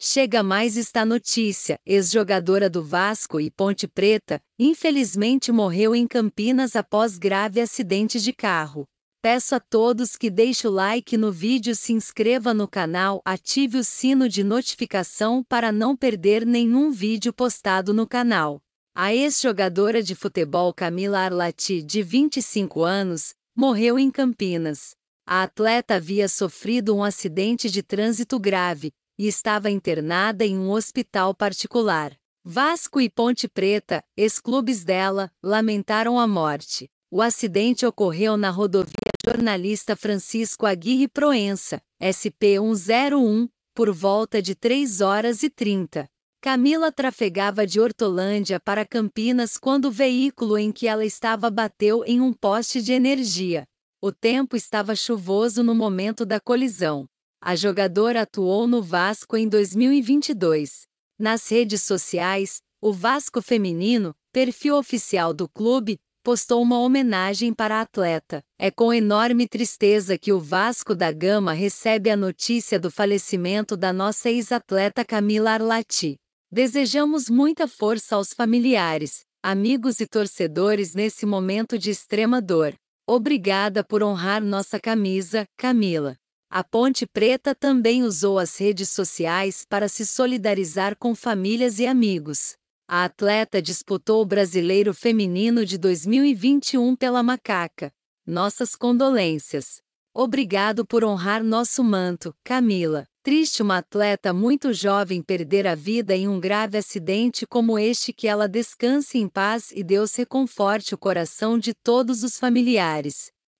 Chega mais esta notícia: ex-jogadora do Vasco e Ponte Preta, infelizmente morreu em Campinas após grave acidente de carro. Peço a todos que deixe o like no vídeo, se inscreva no canal, ative o sino de notificação para não perder nenhum vídeo postado no canal. A ex-jogadora de futebol Camila Arlati, de 25 anos, morreu em Campinas. A atleta havia sofrido um acidente de trânsito grave, e estava internada em um hospital particular. Vasco e Ponte Preta, ex-clubes dela, lamentaram a morte. O acidente ocorreu na rodovia Jornalista Francisco Aguirre Proença, SP101, por volta de 3 horas e 30. Camila trafegava de Hortolândia para Campinas quando o veículo em que ela estava bateu em um poste de energia. O tempo estava chuvoso no momento da colisão. A jogadora atuou no Vasco em 2022. Nas redes sociais, o Vasco Feminino, perfil oficial do clube, postou uma homenagem para a atleta. É com enorme tristeza que o Vasco da Gama recebe a notícia do falecimento da nossa ex-atleta Camila Arlati. Desejamos muita força aos familiares, amigos e torcedores nesse momento de extrema dor. Obrigada por honrar nossa camisa, Camila. A Ponte Preta também usou as redes sociais para se solidarizar com famílias e amigos. A atleta disputou o Brasileiro Feminino de 2021 pela Macaca. Nossas condolências. Obrigado por honrar nosso manto, Camila. Triste uma atleta muito jovem perder a vida em um grave acidente como este que ela descanse em paz e Deus reconforte o coração de todos os familiares.